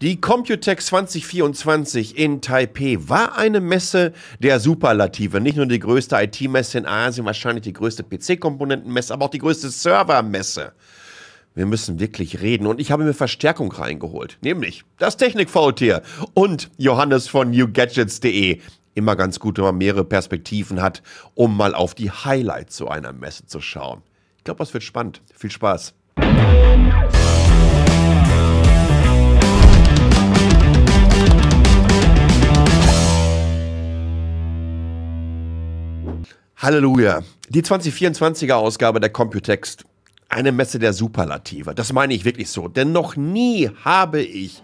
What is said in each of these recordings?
Die Computex 2024 in Taipei war eine Messe der Superlative. Nicht nur die größte IT-Messe in Asien, wahrscheinlich die größte PC-Komponentenmesse, aber auch die größte Server-Messe. Wir müssen wirklich reden und ich habe mir Verstärkung reingeholt, nämlich das technik Technikfaultier und Johannes von newgadgets.de. Immer ganz gut, wenn man mehrere Perspektiven hat, um mal auf die Highlights zu einer Messe zu schauen. Ich glaube, das wird spannend. Viel Spaß. Halleluja. Die 2024er Ausgabe der Computext. Eine Messe der Superlative. Das meine ich wirklich so. Denn noch nie habe ich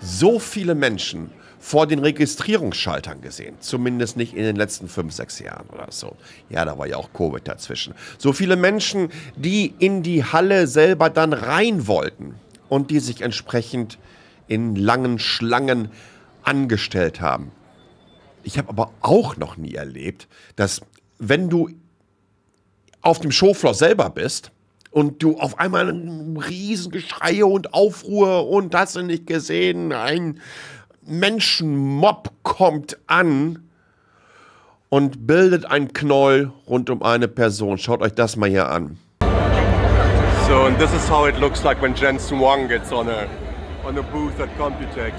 so viele Menschen vor den Registrierungsschaltern gesehen. Zumindest nicht in den letzten fünf, sechs Jahren oder so. Ja, da war ja auch Covid dazwischen. So viele Menschen, die in die Halle selber dann rein wollten und die sich entsprechend in langen Schlangen angestellt haben. Ich habe aber auch noch nie erlebt, dass wenn du auf dem Showfloor selber bist und du auf einmal ein Riesengeschrei und Aufruhr und hast du nicht gesehen, ein Menschenmob kommt an und bildet einen Knoll rund um eine Person. Schaut euch das mal hier an. So, and this is how it looks like when Jensen Wong gets on a, on a booth at Computex.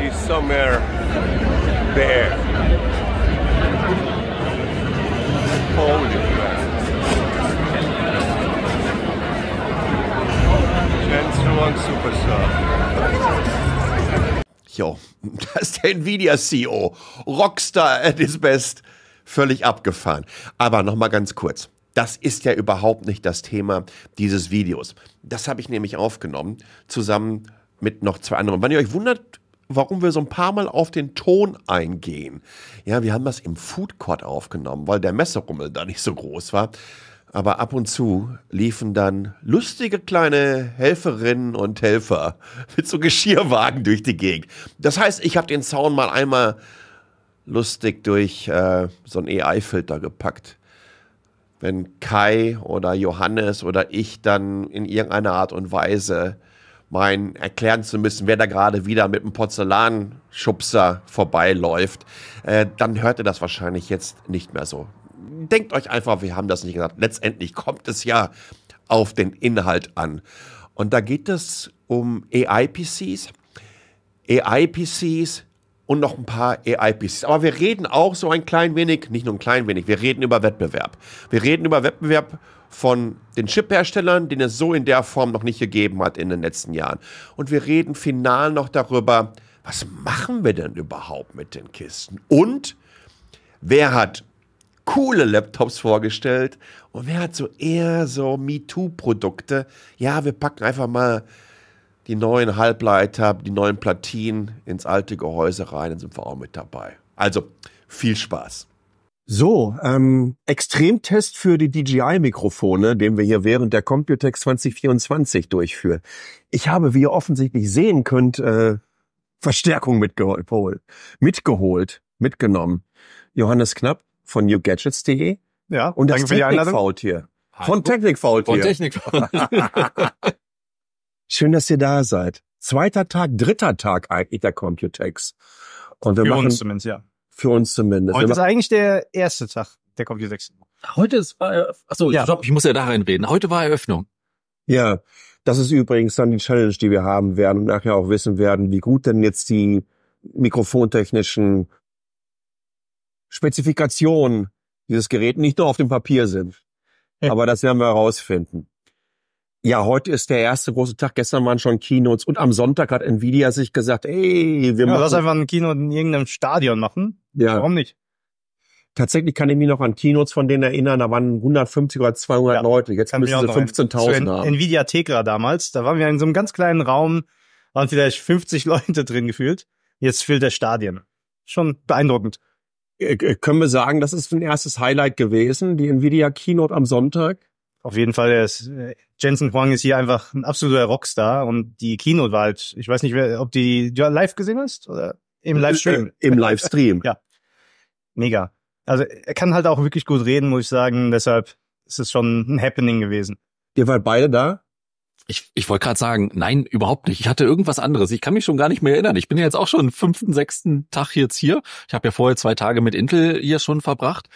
He's somewhere there. Holy Transfer und Superstar. Jo, das ist der Nvidia-CEO. Rockstar at his best. Völlig abgefahren. Aber nochmal ganz kurz. Das ist ja überhaupt nicht das Thema dieses Videos. Das habe ich nämlich aufgenommen, zusammen mit noch zwei anderen. Wenn ihr euch wundert, warum wir so ein paar Mal auf den Ton eingehen. Ja, wir haben das im Food Court aufgenommen, weil der Messerummel da nicht so groß war. Aber ab und zu liefen dann lustige kleine Helferinnen und Helfer mit so Geschirrwagen durch die Gegend. Das heißt, ich habe den Zaun mal einmal lustig durch äh, so einen AI-Filter e gepackt. Wenn Kai oder Johannes oder ich dann in irgendeiner Art und Weise meinen, erklären zu müssen, wer da gerade wieder mit einem Porzellanschubser vorbeiläuft, äh, dann hört ihr das wahrscheinlich jetzt nicht mehr so. Denkt euch einfach, wir haben das nicht gesagt. Letztendlich kommt es ja auf den Inhalt an. Und da geht es um AI-PCs. AI-PCs und noch ein paar AI-PCs. Aber wir reden auch so ein klein wenig, nicht nur ein klein wenig, wir reden über Wettbewerb. Wir reden über Wettbewerb von den Chip-Herstellern, den es so in der Form noch nicht gegeben hat in den letzten Jahren. Und wir reden final noch darüber, was machen wir denn überhaupt mit den Kisten? Und wer hat coole Laptops vorgestellt und wer hat so eher so MeToo-Produkte? Ja, wir packen einfach mal die neuen Halbleiter, die neuen Platinen ins alte Gehäuse rein, dann sind wir auch mit dabei. Also viel Spaß. So, ähm, Extremtest für die DJI-Mikrofone, den wir hier während der Computex 2024 durchführen. Ich habe, wie ihr offensichtlich sehen könnt, äh, Verstärkung mitgeholt, mitgeholt, mitgenommen. Johannes Knapp von newgadgets.de. Ja, und das danke für Faultier. Von Technik Faultier. Von Technik Faultier. Schön, dass ihr da seid. Zweiter Tag, dritter Tag eigentlich der Computex. Und wir für machen, uns zumindest, ja. Für uns zumindest. Heute ist eigentlich der erste Tag der Computex. Heute ist, achso, ja. stopp, ich muss ja da reinreden. Heute war Eröffnung. Ja, das ist übrigens dann die Challenge, die wir haben werden und nachher auch wissen werden, wie gut denn jetzt die mikrofontechnischen Spezifikationen dieses Gerät nicht nur auf dem Papier sind. Aber das werden wir herausfinden ja, heute ist der erste große Tag, gestern waren schon Keynotes und am Sonntag hat Nvidia sich gesagt, ey, wir ja, machen... Lass einfach ein Keynote in irgendeinem Stadion machen. Ja. Warum nicht? Tatsächlich kann ich mich noch an Keynotes von denen erinnern, da waren 150 oder 200 ja, Leute, jetzt müssen sie 15.000 haben. Nvidia Tegra damals, da waren wir in so einem ganz kleinen Raum, waren vielleicht 50 Leute drin gefühlt, jetzt fehlt der Stadion. Schon beeindruckend. Äh, äh, können wir sagen, das ist ein erstes Highlight gewesen, die Nvidia Keynote am Sonntag? Auf jeden Fall, er ist, äh, Jensen Huang ist hier einfach ein absoluter Rockstar und die Keynote war halt, ich weiß nicht, ob die, die live gesehen hast oder im äh, Livestream. Äh, Im Livestream. ja. Mega. Also er kann halt auch wirklich gut reden, muss ich sagen. Deshalb ist es schon ein Happening gewesen. Ihr wart beide da? Ich, ich wollte gerade sagen, nein, überhaupt nicht. Ich hatte irgendwas anderes. Ich kann mich schon gar nicht mehr erinnern. Ich bin ja jetzt auch schon fünften, sechsten Tag jetzt hier. Ich habe ja vorher zwei Tage mit Intel hier schon verbracht.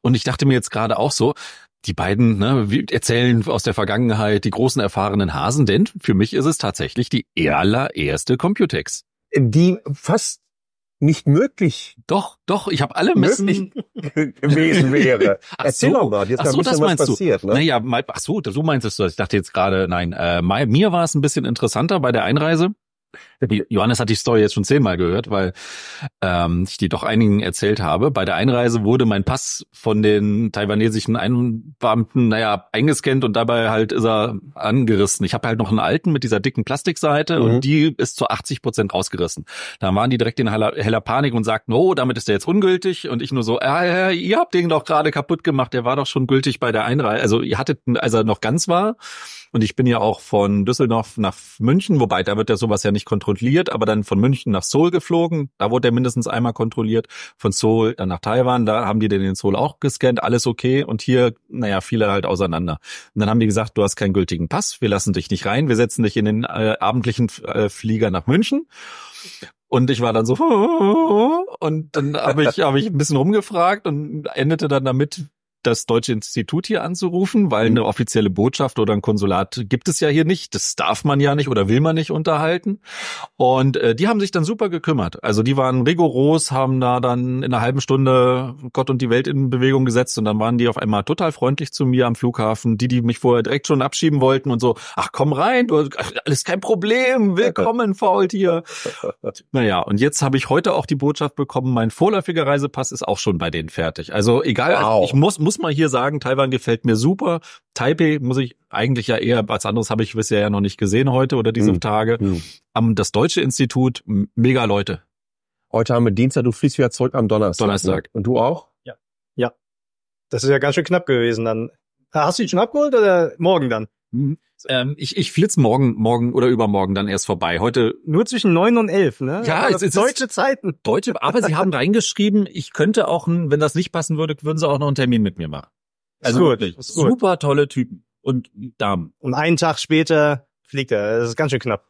Und ich dachte mir jetzt gerade auch so, die beiden ne, erzählen aus der Vergangenheit die großen erfahrenen Hasen, denn für mich ist es tatsächlich die allererste Computex. Die fast nicht möglich. Doch, doch, ich habe alle Messen gewesen wäre. Ach Erzähl so, doch mal, jetzt ach so, das meinst passiert, du. Ne? Naja, mal, ach so, so meinst du das. Ich dachte jetzt gerade, nein, äh, mir war es ein bisschen interessanter bei der Einreise. Johannes hat die Story jetzt schon zehnmal gehört, weil ähm, ich die doch einigen erzählt habe. Bei der Einreise wurde mein Pass von den taiwanesischen Einbeamten, naja, eingescannt und dabei halt ist er angerissen. Ich habe halt noch einen alten mit dieser dicken Plastikseite mhm. und die ist zu 80 Prozent rausgerissen. Da waren die direkt in heller, heller Panik und sagten, oh, damit ist der jetzt ungültig. Und ich nur so, äh, ihr habt den doch gerade kaputt gemacht, der war doch schon gültig bei der Einreise. Also ihr hattet, als er noch ganz war. Und ich bin ja auch von Düsseldorf nach München, wobei da wird ja sowas ja nicht kontrolliert kontrolliert, aber dann von München nach Seoul geflogen. Da wurde er mindestens einmal kontrolliert. Von Seoul dann nach Taiwan, da haben die den in Seoul auch gescannt, alles okay. Und hier, naja, viele halt auseinander. Und dann haben die gesagt, du hast keinen gültigen Pass, wir lassen dich nicht rein, wir setzen dich in den äh, abendlichen äh, Flieger nach München. Und ich war dann so und dann habe ich habe ich ein bisschen rumgefragt und endete dann damit, das Deutsche Institut hier anzurufen, weil mhm. eine offizielle Botschaft oder ein Konsulat gibt es ja hier nicht. Das darf man ja nicht oder will man nicht unterhalten. Und äh, die haben sich dann super gekümmert. Also die waren rigoros, haben da dann in einer halben Stunde Gott und die Welt in Bewegung gesetzt und dann waren die auf einmal total freundlich zu mir am Flughafen. Die, die mich vorher direkt schon abschieben wollten und so, ach komm rein, du, alles kein Problem, willkommen Faultier. naja, und jetzt habe ich heute auch die Botschaft bekommen, mein vorläufiger Reisepass ist auch schon bei denen fertig. Also egal, wow. ich muss muss mal hier sagen, Taiwan gefällt mir super. Taipei muss ich eigentlich ja eher, als anderes habe ich bisher ja noch nicht gesehen heute oder diese mhm. Tage. Mhm. Das Deutsche Institut, mega Leute. Heute haben wir Dienstag, du fliegst wieder zurück am Donnerstag. Donnerstag. Ne? Und du auch? Ja. Ja. Das ist ja ganz schön knapp gewesen dann. Hast du ihn schon abgeholt oder morgen dann? Mhm. Ähm, ich, ich flitze morgen, morgen oder übermorgen dann erst vorbei. Heute nur zwischen neun und elf, ne? Ja, also es, es deutsche ist, Zeiten. Deutsche, aber sie haben reingeschrieben, ich könnte auch, wenn das nicht passen würde, würden sie auch noch einen Termin mit mir machen. Also gut, wirklich, super tolle Typen und Damen. Und einen Tag später fliegt er. Das ist ganz schön knapp.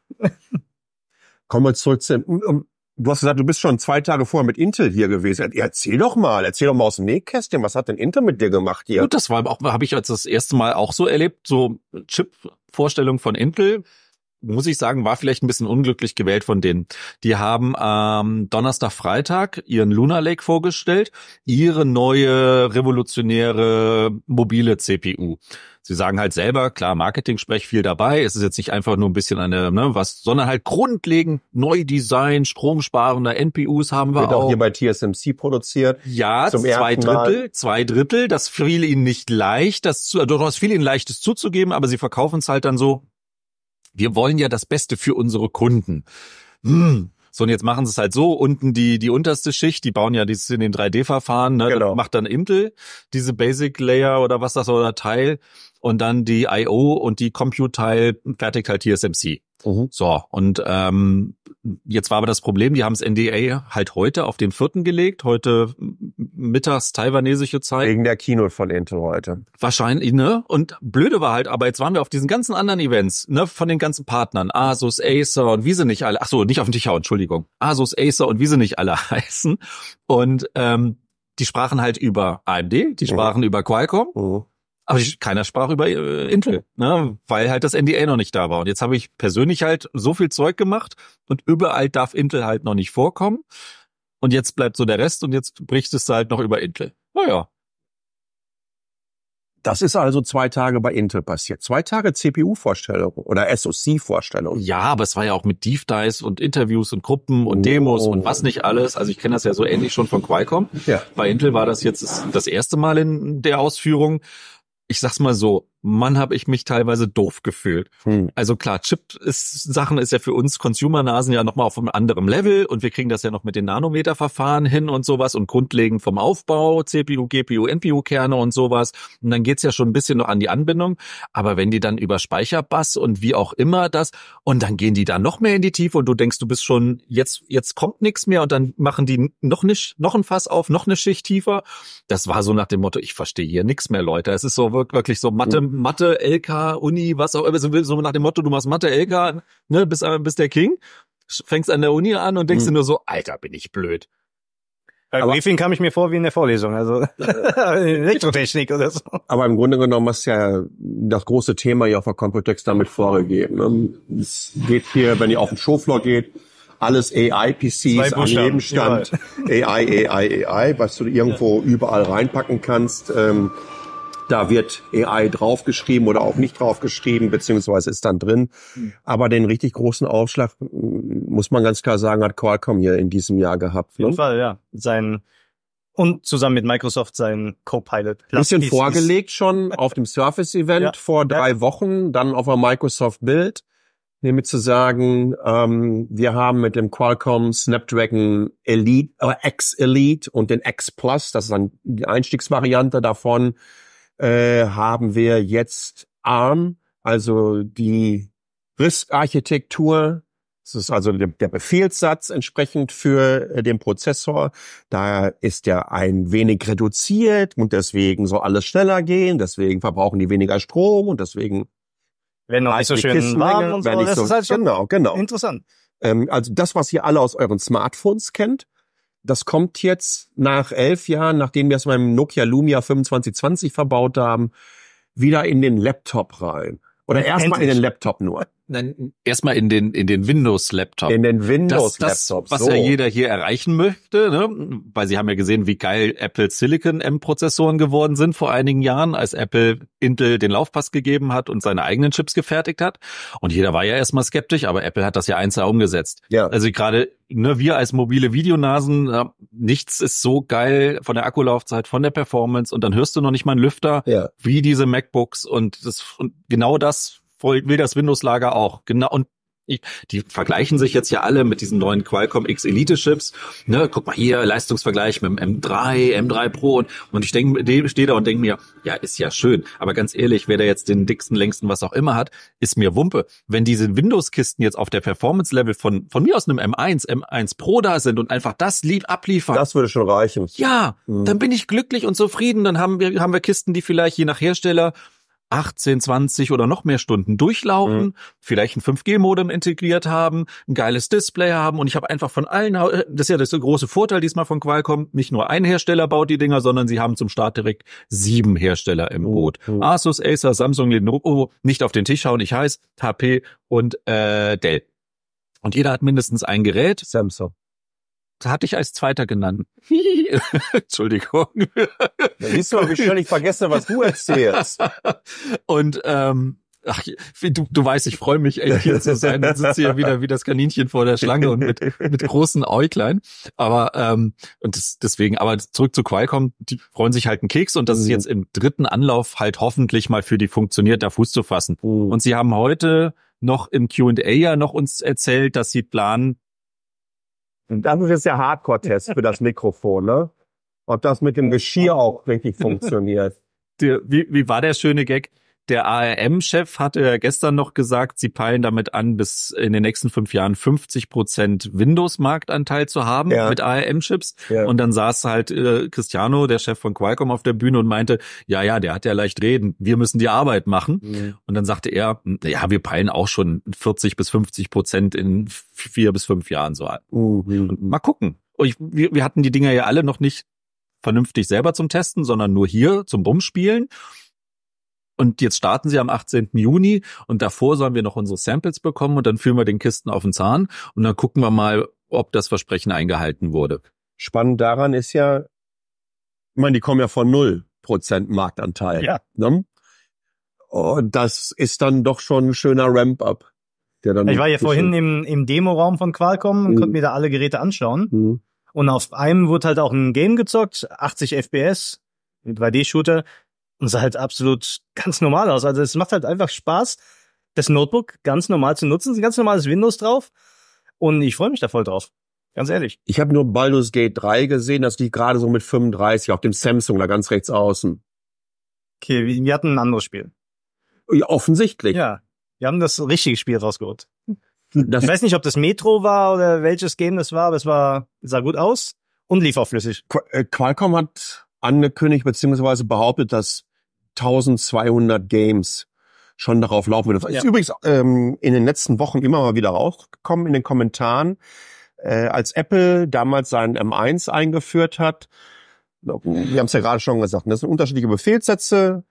Kommen wir zurück zu, um, du hast gesagt, du bist schon zwei Tage vorher mit Intel hier gewesen. Erzähl doch mal, erzähl doch mal aus dem Nähkästchen, was hat denn Intel mit dir gemacht hier? Gut, das war auch, habe ich als das erste Mal auch so erlebt, so Chip-Vorstellung von Intel muss ich sagen, war vielleicht ein bisschen unglücklich gewählt von denen. Die haben ähm, Donnerstag, Freitag ihren Lunar Lake vorgestellt, ihre neue revolutionäre mobile CPU. Sie sagen halt selber, klar, Marketing-Sprech viel dabei. Es ist jetzt nicht einfach nur ein bisschen eine, ne, was, sondern halt grundlegend Neu-Design, stromsparender NPUs haben wir Wird auch. auch hier bei TSMC produziert. Ja, zum zwei Drittel, Mal. zwei Drittel. Das fiel ihnen nicht leicht, das zu, also, das fiel ihnen leicht, das zuzugeben, aber sie verkaufen es halt dann so, wir wollen ja das Beste für unsere Kunden. Hm. So, und jetzt machen sie es halt so, unten die, die unterste Schicht, die bauen ja dieses in den 3D-Verfahren, ne? genau. macht dann Intel, diese Basic Layer oder was das oder Teil und dann die IO und die Compute-Teil fertigt halt TSMC. Mhm. So, und ähm, jetzt war aber das Problem, die haben das NDA halt heute auf den vierten gelegt, heute mittags taiwanesische Zeit. Wegen der Keynote von Intel heute. Wahrscheinlich, ne? Und blöde war halt, aber jetzt waren wir auf diesen ganzen anderen Events, ne, von den ganzen Partnern, Asus, Acer und wie sie nicht alle, ach so, nicht auf den Tisch hauen, Entschuldigung, Asus, Acer und wie sie nicht alle heißen. Und ähm, die sprachen halt über AMD, die mhm. sprachen mhm. über Qualcomm. Mhm. Aber keiner sprach über äh, Intel, ne? weil halt das NDA noch nicht da war. Und jetzt habe ich persönlich halt so viel Zeug gemacht und überall darf Intel halt noch nicht vorkommen. Und jetzt bleibt so der Rest und jetzt bricht es halt noch über Intel. Naja. Das ist also zwei Tage bei Intel passiert. Zwei Tage CPU-Vorstellung oder SoC-Vorstellung. Ja, aber es war ja auch mit Deep Dives und Interviews und Gruppen und Demos oh. und was nicht alles. Also ich kenne das ja so ähnlich schon von Qualcomm. Ja. Bei Intel war das jetzt das erste Mal in der Ausführung ich sag's mal so, Mann, habe ich mich teilweise doof gefühlt. Hm. Also klar, Chip ist Sachen ist ja für uns Consumer-Nasen ja nochmal auf einem anderen Level und wir kriegen das ja noch mit den Nanometer-Verfahren hin und sowas und grundlegend vom Aufbau, CPU, GPU, NPU-Kerne und sowas. Und dann geht's ja schon ein bisschen noch an die Anbindung. Aber wenn die dann über Speicherbass und wie auch immer das, und dann gehen die da noch mehr in die Tiefe und du denkst, du bist schon, jetzt, jetzt kommt nichts mehr und dann machen die noch nicht, noch ein Fass auf, noch eine Schicht tiefer. Das war so nach dem Motto, ich verstehe hier nichts mehr, Leute. Es ist so, wirklich so Mathe, mhm. Mathe, LK, Uni, was auch immer, so, nach dem Motto, du machst Mathe, LK, ne, bist, äh, bist der King, fängst an der Uni an und denkst mhm. dir nur so, Alter, bin ich blöd. Bei aber, Briefing kam ich mir vor wie in der Vorlesung, also Elektrotechnik oder so. Aber im Grunde genommen hast du ja das große Thema hier auf der Computex damit vorgegeben. Ne? Es geht hier, wenn ihr auf den Showfloor geht, alles AI-PCs an Nebenstand, Ja. AI, AI, AI, was du irgendwo überall reinpacken kannst. Ähm, da wird AI draufgeschrieben oder auch nicht draufgeschrieben, beziehungsweise ist dann drin. Hm. Aber den richtig großen Aufschlag, muss man ganz klar sagen, hat Qualcomm hier in diesem Jahr gehabt. Auf jeden ne? Fall, ja. Sein und zusammen mit Microsoft sein Copilot. Plus bisschen vorgelegt schon auf dem Surface Event ja, vor drei ja. Wochen, dann auf einem Microsoft Bild, nämlich zu sagen, ähm, wir haben mit dem Qualcomm Snapdragon Elite, äh, X Elite und den X Plus, das ist dann die Einstiegsvariante davon, äh, haben wir jetzt ARM, also die RISC-Architektur. Das ist also der Befehlssatz entsprechend für äh, den Prozessor. Da ist er ein wenig reduziert und deswegen soll alles schneller gehen. Deswegen verbrauchen die weniger Strom und deswegen wenn noch nicht so schön Kissen warm und so. Das so, ist halt schon genau, genau. interessant. Ähm, also das, was ihr alle aus euren Smartphones kennt, das kommt jetzt nach elf Jahren, nachdem wir es meinem Nokia Lumia 2520 verbaut haben, wieder in den Laptop rein. Oder erstmal in den Laptop nur. Nein, erstmal in den in den Windows Laptop. In den Windows Laptop. Das, das was so. ja jeder hier erreichen möchte, ne? weil sie haben ja gesehen, wie geil Apple Silicon M Prozessoren geworden sind vor einigen Jahren, als Apple Intel den Laufpass gegeben hat und seine eigenen Chips gefertigt hat. Und jeder war ja erstmal skeptisch, aber Apple hat das ja eins umgesetzt. Ja. Also gerade ne, wir als mobile Videonasen, äh, nichts ist so geil von der Akkulaufzeit, von der Performance und dann hörst du noch nicht mal einen Lüfter, ja. wie diese MacBooks und das und genau das will das Windows-Lager auch. Genau. Und ich, die vergleichen sich jetzt ja alle mit diesen neuen Qualcomm X Elite Chips. Ne, guck mal hier, Leistungsvergleich mit dem M3, M3 Pro und, und ich denke, stehe da und denke mir, ja, ist ja schön. Aber ganz ehrlich, wer da jetzt den dicksten, längsten, was auch immer hat, ist mir Wumpe. Wenn diese Windows-Kisten jetzt auf der Performance-Level von, von mir aus einem M1, M1 Pro da sind und einfach das lieb abliefern. Das würde schon reichen. Ja, mhm. dann bin ich glücklich und zufrieden. Dann haben wir, haben wir Kisten, die vielleicht je nach Hersteller 18, 20 oder noch mehr Stunden durchlaufen, mhm. vielleicht ein 5G-Modem integriert haben, ein geiles Display haben und ich habe einfach von allen, äh, das ist ja das große Vorteil diesmal von Qualcomm, nicht nur ein Hersteller baut die Dinger, sondern sie haben zum Start direkt sieben Hersteller im mhm. Boot. Mhm. Asus, Acer, Samsung, Lenovo, nicht auf den Tisch schauen, ich heiß, HP und äh, Dell. Und jeder hat mindestens ein Gerät. Samsung hatte ich als Zweiter genannt. Entschuldigung. Da siehst du, wie habe ich vergesse, was du erzählst. Und ähm, ach, du, du weißt, ich freue mich, echt hier zu sein. Dann sitze hier wieder wie das Kaninchen vor der Schlange und mit, mit großen Äuglein. Aber ähm, und das, deswegen, aber zurück zu Qualcomm, die freuen sich halt einen Keks und dass mhm. es jetzt im dritten Anlauf halt hoffentlich mal für die funktioniert, da Fuß zu fassen. Mhm. Und sie haben heute noch im Q&A ja noch uns erzählt, dass sie planen, das ist jetzt der Hardcore-Test für das Mikrofon, ne? Ob das mit dem Geschirr auch richtig funktioniert. Wie, wie war der schöne Gag? der ARM-Chef hatte ja gestern noch gesagt, sie peilen damit an, bis in den nächsten fünf Jahren 50 Prozent Windows-Marktanteil zu haben ja. mit ARM-Chips. Ja. Und dann saß halt äh, Cristiano, der Chef von Qualcomm, auf der Bühne und meinte, ja, ja, der hat ja leicht reden, wir müssen die Arbeit machen. Mhm. Und dann sagte er, ja, wir peilen auch schon 40 bis 50 Prozent in vier bis fünf Jahren so an. Mhm. Mal gucken. Ich, wir, wir hatten die Dinger ja alle noch nicht vernünftig selber zum Testen, sondern nur hier zum Rumspielen. Und jetzt starten sie am 18. Juni und davor sollen wir noch unsere Samples bekommen und dann führen wir den Kisten auf den Zahn und dann gucken wir mal, ob das Versprechen eingehalten wurde. Spannend daran ist ja, ich meine, die kommen ja von null Prozent Marktanteil. Ja. Ne? Und das ist dann doch schon ein schöner Ramp-up. Der dann ich war ja vorhin im, im Demo-Raum von Qualcomm und mhm. konnte mir da alle Geräte anschauen. Mhm. Und auf einem wurde halt auch ein Game gezockt, 80 FPS, 3D-Shooter, und sah halt absolut ganz normal aus. Also es macht halt einfach Spaß, das Notebook ganz normal zu nutzen. Es ist ein ganz normales Windows drauf und ich freue mich da voll drauf. Ganz ehrlich. Ich habe nur Baldur's Gate 3 gesehen, das liegt gerade so mit 35 auf dem Samsung da ganz rechts außen. Okay, wir hatten ein anderes Spiel. Ja, offensichtlich. Ja, wir haben das richtige Spiel rausgeholt. Das ich weiß nicht, ob das Metro war oder welches Game das war, aber es war, sah gut aus und lief auch flüssig. Äh, Qualcomm hat angekündigt bzw. behauptet, dass 1200 Games schon darauf laufen Das ja. ist übrigens ähm, in den letzten Wochen immer mal wieder rausgekommen in den Kommentaren, äh, als Apple damals seinen M1 eingeführt hat. Wir haben es ja gerade schon gesagt, ne? das sind unterschiedliche Befehlssätze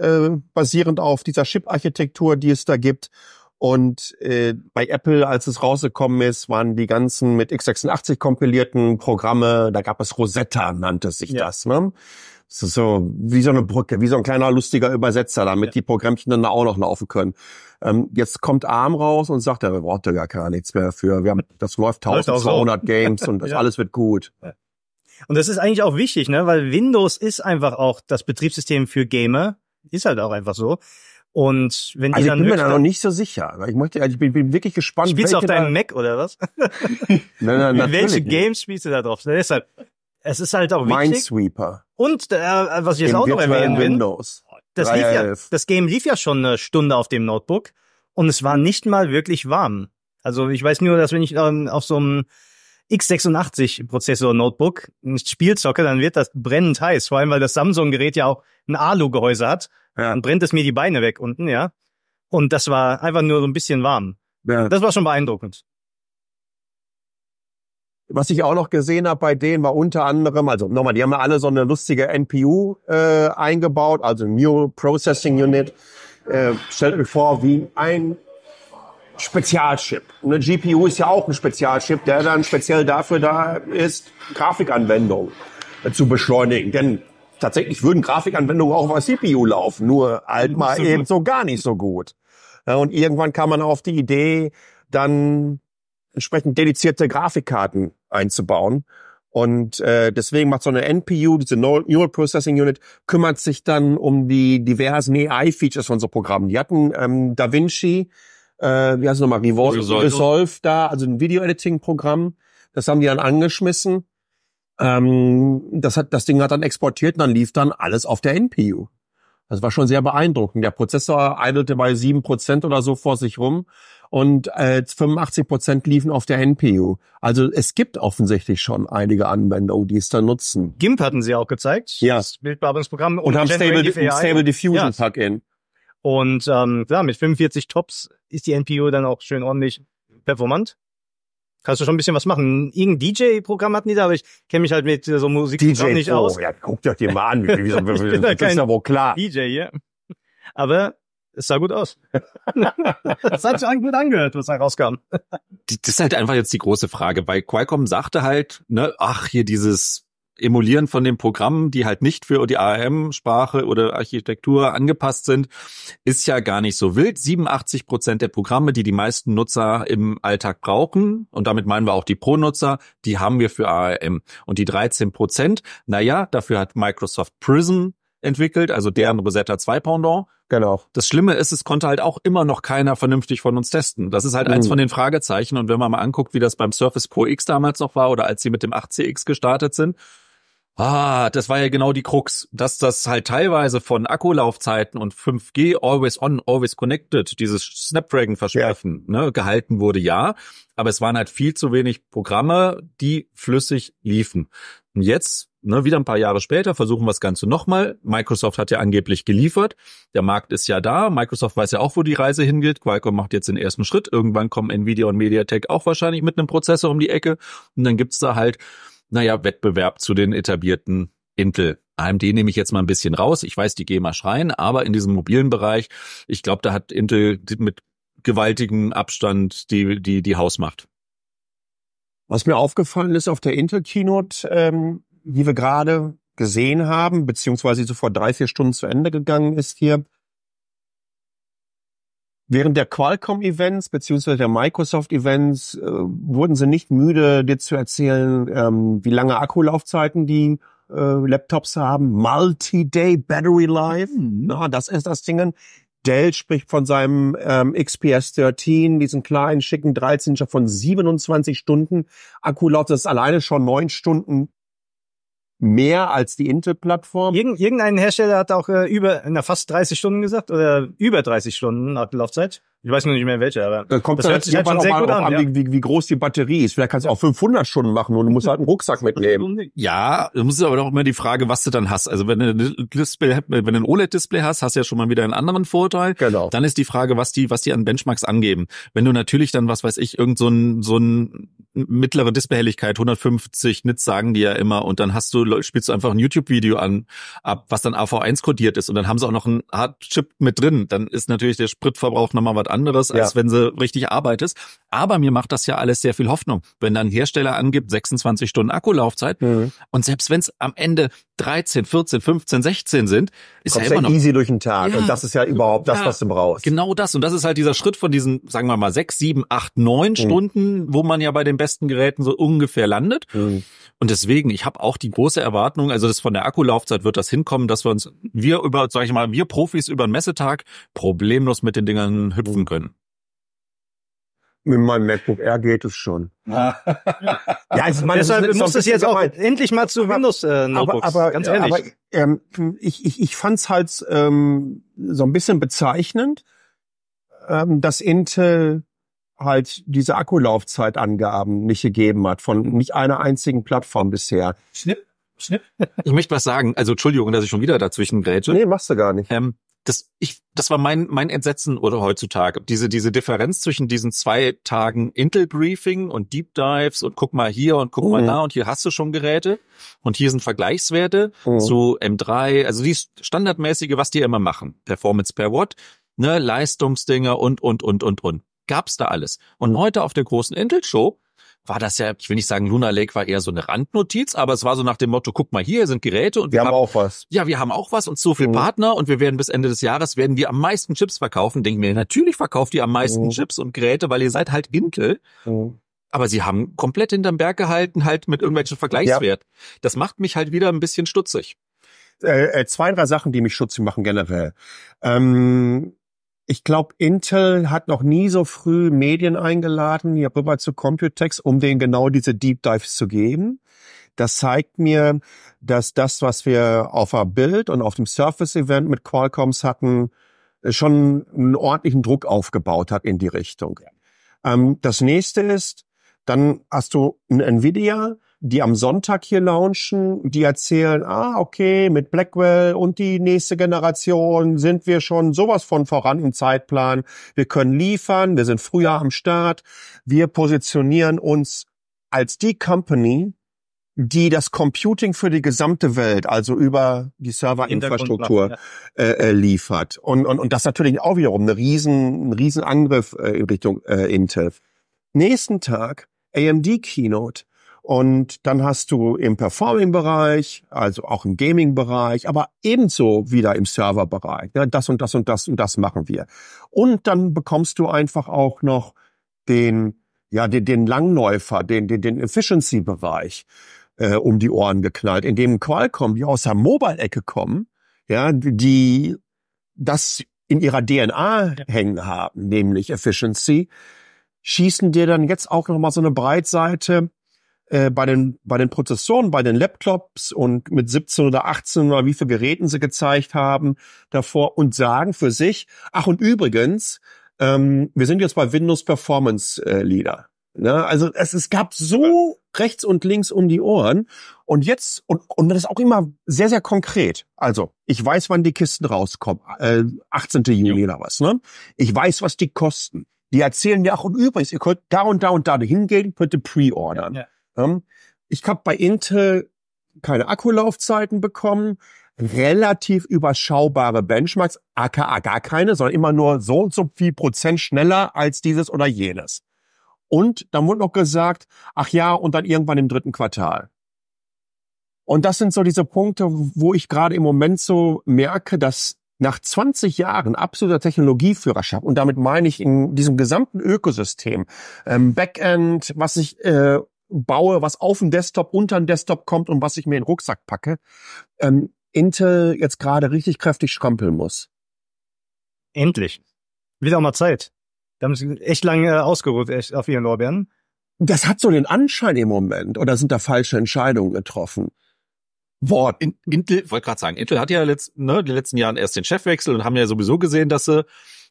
äh, basierend auf dieser Chip-Architektur, die es da gibt. Und äh, bei Apple, als es rausgekommen ist, waren die ganzen mit x86 kompilierten Programme, da gab es Rosetta, nannte sich ja. das. Ne? So, so wie so eine Brücke, wie so ein kleiner lustiger Übersetzer, damit ja. die Programmchen dann auch noch laufen können. Ähm, jetzt kommt Arm raus und sagt, er braucht ja gar nichts mehr dafür. Wir haben, das läuft 1200 Games und das ja. alles wird gut. Und das ist eigentlich auch wichtig, ne? weil Windows ist einfach auch das Betriebssystem für Gamer. Ist halt auch einfach so. Und wenn also die also ich dann ich bin mir da noch nicht so sicher. Ich möchte, also ich bin, bin wirklich gespannt. Spielst du auf deinem Mac oder was? nein, nein, natürlich welche Games spielst du da drauf? Deshalb es ist halt auch wichtig. Minesweeper. Und äh, was ich jetzt Im auch noch erwähnen will, Windows. Das, lief ja, das Game lief ja schon eine Stunde auf dem Notebook und es war nicht mal wirklich warm. Also ich weiß nur, dass wenn ich ähm, auf so einem x86-Prozessor-Notebook ein Spiel zocke, dann wird das brennend heiß. Vor allem, weil das Samsung-Gerät ja auch ein Alu-Gehäuse hat. Ja. Dann brennt es mir die Beine weg unten, ja. Und das war einfach nur so ein bisschen warm. Ja. Das war schon beeindruckend. Was ich auch noch gesehen habe bei denen war unter anderem, also nochmal, die haben ja alle so eine lustige NPU äh, eingebaut, also New Processing Unit. Äh, stellt euch vor, wie ein Spezialchip. Eine GPU ist ja auch ein Spezialchip, der dann speziell dafür da ist, Grafikanwendungen äh, zu beschleunigen. Denn tatsächlich würden Grafikanwendungen auch auf der CPU laufen, nur halt mal so eben gut. so gar nicht so gut. Und irgendwann kam man auf die Idee, dann entsprechend dedizierte Grafikkarten einzubauen. Und äh, deswegen macht so eine NPU, diese Neural Processing Unit, kümmert sich dann um die diversen AI-Features von so Programmen. Die hatten ähm, DaVinci, äh, wie heißt es nochmal, Revolve, Resolve. Resolve da, also ein Video-Editing-Programm. Das haben die dann angeschmissen. Ähm, das, hat, das Ding hat dann exportiert und dann lief dann alles auf der NPU. Das war schon sehr beeindruckend. Der Prozessor eidelte bei sieben Prozent oder so vor sich rum und äh, 85 Prozent liefen auf der NPU. Also es gibt offensichtlich schon einige Anwender, die es da nutzen. GIMP hatten sie auch gezeigt. Ja. Das Bildbearbeitungsprogramm. Und, und haben Stable, Stable Diffusion ja. Plugin. Und ähm, ja, mit 45 Tops ist die NPU dann auch schön ordentlich performant kannst du schon ein bisschen was machen. Irgendein DJ-Programm hatten die da, aber ich kenne mich halt mit so Musik DJ nicht Pro. Oh, aus. Ja, guck doch dir mal an, wie, wie, wie, wie, das ist ja wohl klar. DJ, ja. Aber es sah gut aus. das hat sich eigentlich gut angehört, was da rauskam. Das ist halt einfach jetzt die große Frage, weil Qualcomm sagte halt, ne, ach, hier dieses Emulieren von den Programmen, die halt nicht für die ARM-Sprache oder Architektur angepasst sind, ist ja gar nicht so wild. 87 Prozent der Programme, die die meisten Nutzer im Alltag brauchen, und damit meinen wir auch die Pro-Nutzer, die haben wir für ARM. Und die 13 Prozent, naja, dafür hat Microsoft Prism entwickelt, also deren Rosetta 2 Pendant. Genau. Das Schlimme ist, es konnte halt auch immer noch keiner vernünftig von uns testen. Das ist halt mhm. eins von den Fragezeichen. Und wenn man mal anguckt, wie das beim Surface Pro X damals noch war oder als sie mit dem 8CX gestartet sind, Ah, das war ja genau die Krux, dass das halt teilweise von Akkulaufzeiten und 5G always on, always connected, dieses Snapdragon-Versprechen, ja. ne, gehalten wurde, ja. Aber es waren halt viel zu wenig Programme, die flüssig liefen. Und jetzt, ne, wieder ein paar Jahre später, versuchen wir das Ganze nochmal. Microsoft hat ja angeblich geliefert. Der Markt ist ja da. Microsoft weiß ja auch, wo die Reise hingeht. Qualcomm macht jetzt den ersten Schritt. Irgendwann kommen Nvidia und MediaTek auch wahrscheinlich mit einem Prozessor um die Ecke. Und dann gibt's da halt naja, Wettbewerb zu den etablierten Intel. AMD nehme ich jetzt mal ein bisschen raus. Ich weiß, die gehen mal schreien, aber in diesem mobilen Bereich, ich glaube, da hat Intel mit gewaltigem Abstand die, die, die Hausmacht. Was mir aufgefallen ist auf der Intel Keynote, ähm, die wir gerade gesehen haben, beziehungsweise so vor drei, vier Stunden zu Ende gegangen ist hier, Während der Qualcomm-Events beziehungsweise der Microsoft-Events äh, wurden sie nicht müde, dir zu erzählen, ähm, wie lange Akkulaufzeiten die äh, Laptops haben. Multi-Day Battery Life, mhm. na, das ist das Ding. Dell spricht von seinem ähm, XPS 13, diesen kleinen, schicken 13er von 27 Stunden Akkulaufzeit. Das ist alleine schon neun Stunden mehr als die Intel-Plattform. irgendein Hersteller hat auch äh, über na, fast 30 Stunden gesagt oder über 30 Stunden hat Laufzeit. Ich weiß nur nicht mehr welche, aber da kommt das hört sich halt schon sehr gut an, an ja. wie, wie, groß die Batterie ist. Vielleicht kannst du auch 500 Stunden machen und du musst halt einen Rucksack mitnehmen. Ja, du musst aber doch immer die Frage, was du dann hast. Also wenn du ein Display, wenn du ein OLED-Display hast, hast du ja schon mal wieder einen anderen Vorteil. Genau. Dann ist die Frage, was die, was die an Benchmarks angeben. Wenn du natürlich dann, was weiß ich, irgend so ein, so ein mittlere Displayhelligkeit, 150 Nits sagen die ja immer und dann hast du, spielst du einfach ein YouTube-Video an, ab, was dann AV1 kodiert ist und dann haben sie auch noch einen Hardchip mit drin. Dann ist natürlich der Spritverbrauch nochmal was anderes, als ja. wenn sie richtig arbeitest. Aber mir macht das ja alles sehr viel Hoffnung, wenn dann Hersteller angibt, 26 Stunden Akkulaufzeit. Mhm. Und selbst wenn es am Ende 13, 14, 15, 16 sind, ist Kommst ja immer noch easy durch den Tag. Ja, und das ist ja überhaupt das, ja, was du brauchst. Genau das. Und das ist halt dieser Schritt von diesen, sagen wir mal, sechs, sieben, acht, neun mhm. Stunden, wo man ja bei den besten Geräten so ungefähr landet. Mhm. Und deswegen, ich habe auch die große Erwartung, also das von der Akkulaufzeit wird das hinkommen, dass wir uns, wir über, sag ich mal, wir Profis über den Messetag problemlos mit den Dingern hüpfen mhm. können. Mit meinem MacBook Air geht es schon. ja, also man Deshalb muss es jetzt auch gemein. endlich mal zu aber, Windows äh, Notebooks. Aber, aber, ganz ehrlich. Aber, ähm, ich ich, ich fand es halt ähm, so ein bisschen bezeichnend, ähm, dass Intel halt diese Akkulaufzeitangaben nicht gegeben hat von nicht einer einzigen Plattform bisher. Schnipp, schnipp. ich möchte was sagen. Also Entschuldigung, dass ich schon wieder dazwischen grätsche. Nee, machst du gar nicht. Ähm, das, ich, das war mein, mein Entsetzen oder heutzutage. Diese, diese Differenz zwischen diesen zwei Tagen Intel-Briefing und Deep Dives und guck mal hier und guck mhm. mal da und hier hast du schon Geräte und hier sind Vergleichswerte mhm. zu M3, also die standardmäßige, was die immer machen. Performance per Watt, ne, Leistungsdinger und, und, und, und, und. Gab's da alles. Und heute auf der großen Intel-Show war das ja, ich will nicht sagen, Luna Lake war eher so eine Randnotiz, aber es war so nach dem Motto, guck mal, hier sind Geräte und wir, wir haben, auch was. Ja, wir haben auch was und so viel mhm. Partner und wir werden bis Ende des Jahres, werden wir am meisten Chips verkaufen. Denken wir, natürlich verkauft ihr am meisten mhm. Chips und Geräte, weil ihr seid halt Intel. Mhm. Aber sie haben komplett hinterm Berg gehalten, halt mit irgendwelchen Vergleichswert. Ja. Das macht mich halt wieder ein bisschen stutzig. Äh, äh zwei, drei Sachen, die mich stutzig machen generell. Ähm ich glaube, Intel hat noch nie so früh Medien eingeladen, hier rüber zu Computex, um denen genau diese Deep Dives zu geben. Das zeigt mir, dass das, was wir auf der Bild und auf dem Surface Event mit Qualcomms hatten, schon einen ordentlichen Druck aufgebaut hat in die Richtung. Ja. Ähm, das nächste ist, dann hast du ein Nvidia, die am Sonntag hier launchen, die erzählen, ah, okay, mit Blackwell und die nächste Generation sind wir schon sowas von voran im Zeitplan. Wir können liefern, wir sind früher am Start. Wir positionieren uns als die Company, die das Computing für die gesamte Welt, also über die Serverinfrastruktur ja. Äh, äh, liefert. Und, und, und das natürlich auch wiederum eine riesen, ein riesen Angriff äh, in Richtung äh, Intel. Nächsten Tag AMD Keynote. Und dann hast du im Performing-Bereich, also auch im Gaming-Bereich, aber ebenso wieder im Server-Bereich. Ne? Das und das und das und das machen wir. Und dann bekommst du einfach auch noch den, ja, den, den Langläufer, den, den, den Efficiency-Bereich äh, um die Ohren geknallt, in dem Qualcomm, die aus der Mobile-Ecke kommen, ja, die das in ihrer DNA hängen haben, nämlich Efficiency, schießen dir dann jetzt auch nochmal so eine Breitseite äh, bei den, bei den Prozessoren, bei den Laptops und mit 17 oder 18 oder wie viele Geräten sie gezeigt haben davor und sagen für sich, ach und übrigens, ähm, wir sind jetzt bei Windows Performance äh, Leader. Ne? Also es, es gab so rechts und links um die Ohren. Und jetzt, und, und das ist auch immer sehr, sehr konkret. Also, ich weiß, wann die Kisten rauskommen. Äh, 18. Juni oder was, ne? Ich weiß, was die kosten. Die erzählen ja auch, und übrigens, ihr könnt da und da und da hingehen, könnt ihr pre-ordern. Ja, ja. Ähm, ich habe bei Intel keine Akkulaufzeiten bekommen, relativ überschaubare Benchmarks, aka gar keine, sondern immer nur so und so viel Prozent schneller als dieses oder jenes. Und dann wurde noch gesagt, ach ja, und dann irgendwann im dritten Quartal. Und das sind so diese Punkte, wo ich gerade im Moment so merke, dass nach 20 Jahren absoluter Technologieführerschaft, und damit meine ich in diesem gesamten Ökosystem, ähm, Backend, was ich äh, baue, was auf den Desktop, unter den Desktop kommt und was ich mir in den Rucksack packe, ähm, Intel jetzt gerade richtig kräftig strampeln muss. Endlich. Wieder mal Zeit. Da haben sie echt lange äh, ausgeruht echt auf ihren Lorbeeren. Das hat so den Anschein im Moment. Oder sind da falsche Entscheidungen getroffen? Wort. In, Intel, wollte gerade sagen, Intel hat ja letzt, ne, in den letzten Jahren erst den Chefwechsel und haben ja sowieso gesehen, dass sie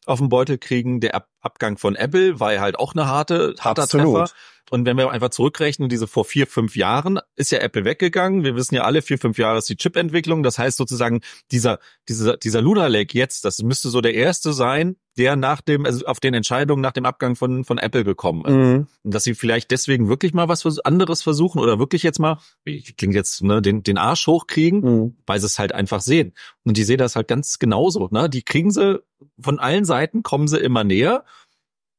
auf den Beutel kriegen. Der Ab Abgang von Apple war ja halt auch eine harte, harter Absolut. Treffer. Und wenn wir einfach zurückrechnen, diese vor vier, fünf Jahren ist ja Apple weggegangen. Wir wissen ja alle, vier, fünf Jahre ist die Chip-Entwicklung. Das heißt sozusagen, dieser, dieser, dieser Lunar Lake jetzt, das müsste so der erste sein, der nach dem, also auf den Entscheidungen nach dem Abgang von, von Apple gekommen ist. Mhm. Dass sie vielleicht deswegen wirklich mal was anderes versuchen oder wirklich jetzt mal, klingt jetzt, ne, den, den Arsch hochkriegen, mhm. weil sie es halt einfach sehen. Und die sehen das halt ganz genauso, ne? Die kriegen sie, von allen Seiten kommen sie immer näher.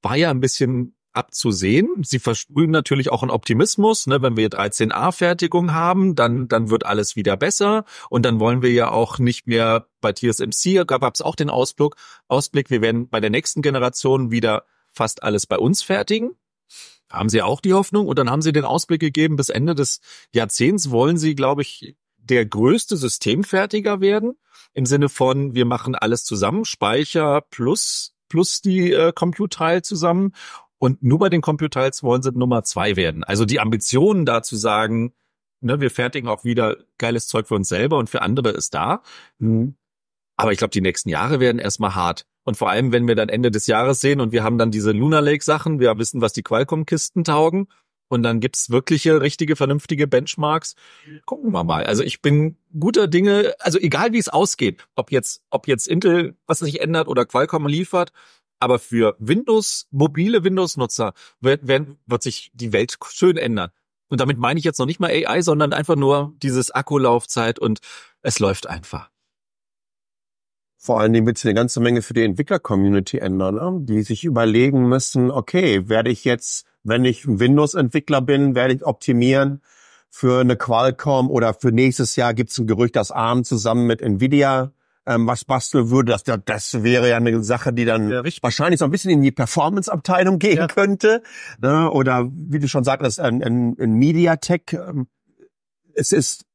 War ja ein bisschen abzusehen. Sie versprühen natürlich auch einen Optimismus. Ne? Wenn wir 13a-Fertigung haben, dann, dann wird alles wieder besser. Und dann wollen wir ja auch nicht mehr bei TSMC, gab es auch den Ausblick, Ausblick, wir werden bei der nächsten Generation wieder fast alles bei uns fertigen. Haben sie auch die Hoffnung. Und dann haben sie den Ausblick gegeben, bis Ende des Jahrzehnts wollen sie, glaube ich, der größte Systemfertiger werden. Im Sinne von, wir machen alles zusammen, Speicher plus plus die äh, Compute-Teil zusammen und nur bei den Computiles wollen sie Nummer zwei werden. Also die Ambitionen da zu sagen, ne, wir fertigen auch wieder geiles Zeug für uns selber und für andere ist da. Mhm. Aber ich glaube, die nächsten Jahre werden erstmal hart. Und vor allem, wenn wir dann Ende des Jahres sehen und wir haben dann diese Lunar Lake Sachen, wir wissen, was die Qualcomm-Kisten taugen. Und dann gibt's wirkliche, richtige, vernünftige Benchmarks. Gucken wir mal. Also ich bin guter Dinge, also egal wie es ausgeht, ob jetzt, ob jetzt Intel was sich ändert oder Qualcomm liefert, aber für Windows, mobile Windows-Nutzer wird, wird, wird sich die Welt schön ändern. Und damit meine ich jetzt noch nicht mal AI, sondern einfach nur dieses Akkulaufzeit und es läuft einfach. Vor allen Dingen wird sich eine ganze Menge für die Entwickler-Community ändern, ne? die sich überlegen müssen, okay, werde ich jetzt, wenn ich ein Windows-Entwickler bin, werde ich optimieren für eine Qualcomm oder für nächstes Jahr gibt es ein Gerücht, dass ARM zusammen mit Nvidia ähm, was basteln würde. Das, das wäre ja eine Sache, die dann ja, wahrscheinlich so ein bisschen in die Performance-Abteilung gehen ja. könnte. Ne? Oder wie du schon sagtest, ein, ein, ein Mediatek. Ähm, es ist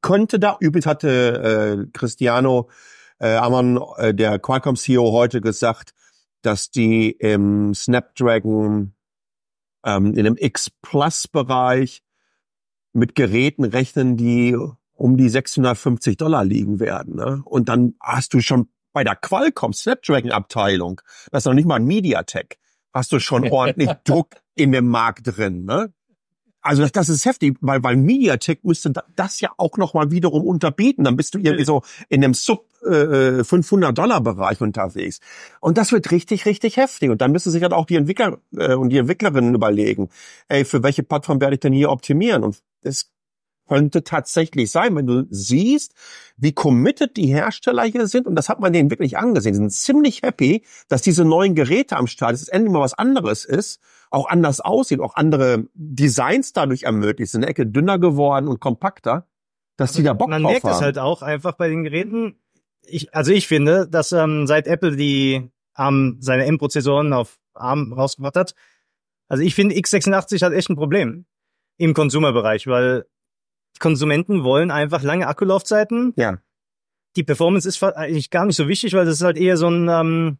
könnte da. Übrigens hatte äh, Cristiano äh, Amon, äh, der Qualcomm CEO, heute gesagt, dass die im Snapdragon ähm, in dem X Plus Bereich mit Geräten rechnen, die um die 650 Dollar liegen werden. Ne? Und dann hast du schon bei der Qualcomm Snapdragon Abteilung, das ist noch nicht mal ein MediaTek, hast du schon ordentlich Druck in dem Markt drin. Ne? Also das, das ist heftig, weil, weil MediaTek müsste das ja auch nochmal wiederum unterbieten. Dann bist du irgendwie so in dem Sub äh, 500 Dollar Bereich unterwegs. Und das wird richtig, richtig heftig. Und dann müssen sich halt auch die Entwickler äh, und die Entwicklerinnen überlegen, ey, für welche Plattform werde ich denn hier optimieren? Und das könnte tatsächlich sein, wenn du siehst, wie committed die Hersteller hier sind. Und das hat man denen wirklich angesehen. Sie sind ziemlich happy, dass diese neuen Geräte am Start, dass es endlich mal was anderes ist, auch anders aussieht, auch andere Designs dadurch ermöglicht sind. Eine Ecke dünner geworden und kompakter, dass also die da Bock drauf haben. Man merkt es halt auch einfach bei den Geräten. Ich, also ich finde, dass ähm, seit Apple die ähm, seine M-Prozessoren auf ARM rausgebracht hat, also ich finde, x86 hat echt ein Problem im Konsumerbereich, weil Konsumenten wollen einfach lange Akkulaufzeiten. Ja. Die Performance ist eigentlich gar nicht so wichtig, weil das ist halt eher so ein, ähm,